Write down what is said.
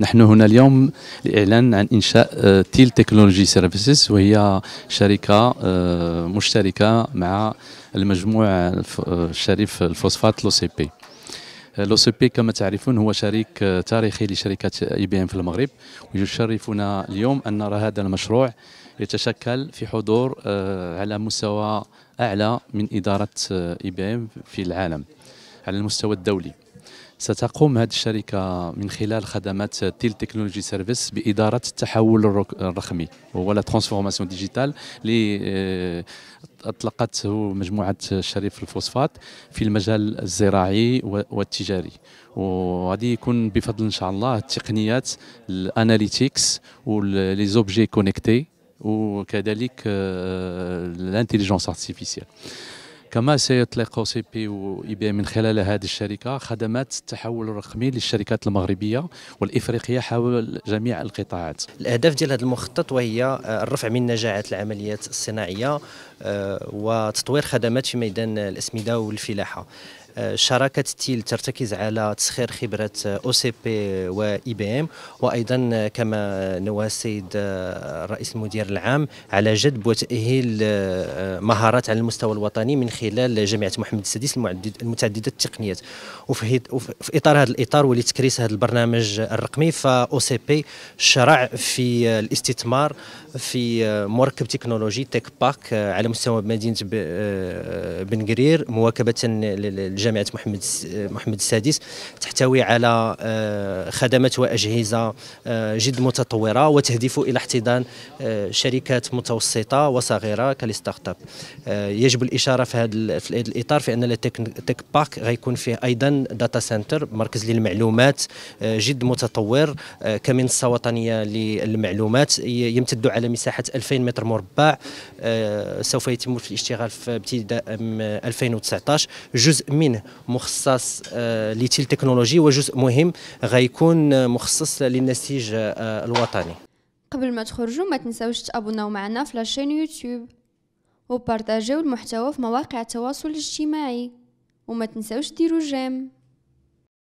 نحن هنا اليوم لإعلان عن إنشاء آه، تيل تكنولوجي سيرفيسز وهي شركة آه، مشتركة مع المجموع آه، الشريف الفوسفات لو سي بي لو سي بي كما تعرفون هو شريك تاريخي لشركة اي بي ام في المغرب ويشرفنا اليوم أن نرى هذا المشروع يتشكل في حضور على مستوى أعلى من إدارة اي بي ام في العالم على المستوى الدولي ستقوم هذه الشركة من خلال خدمات تيل تكنولوجي سيرفيس بإدارة التحول الرقمي وهو لا ترانسفورماسيون ديجيتال اللي آه، أطلقته مجموعة شريف الفوسفات في المجال الزراعي والتجاري وغادي يكون بفضل إن شاء الله التقنيات الأناليتيكس ولي زوبجي كونيكتي وكذلك آه، الانتيليجونس ارتيفيسيال كما سيطلق سي بي اي بي من خلال هذه الشركه خدمات التحول الرقمي للشركات المغربيه والافريقيه حول جميع القطاعات. الاهداف ديال هذا المخطط وهي آه، الرفع من نجاعه العمليات الصناعيه آه، وتطوير خدمات في ميدان الاسمده والفلاحه. شراكه تيل ترتكز على تسخير خبره آه، او سي بي واي بي ام وايضا آه، كما نوى السيد آه، رئيس المدير العام على جذب وتاهيل مهارات على المستوى الوطني من خلال جامعه محمد السادس المتعدده التقنيات وفي اطار هذا الاطار ولتكريس هذا البرنامج الرقمي فاو سي بي شرع في الاستثمار في مركب تكنولوجي تيك باك على مستوى مدينه بنقرير مواكبه للجامعه جامعه محمد محمد السادس تحتوي على آه، خدمات واجهزه آه، جد متطوره وتهدف الى احتضان آه، شركات متوسطه وصغيره كالستارت اب يجب الاشاره في هذا في هذا الاطار في ان التك بارك غيكون فيه ايضا داتا سنتر مركز للمعلومات جد متطور كمنصه وطنيه للمعلومات يمتد على مساحه 2000 متر مربع سوف يتم الاشتغال في ابتداء 2019 جزء من 20 مخصص آه، لتيل تكنولوجي وجزء مهم غيكون مخصص للنسيج آه، الوطني قبل ما تخرجوا ما تنساوش تابوناو معنا في لاشين يوتيوب وبارطاجيو المحتوى في مواقع التواصل الاجتماعي وما تنساوش ديروا جيم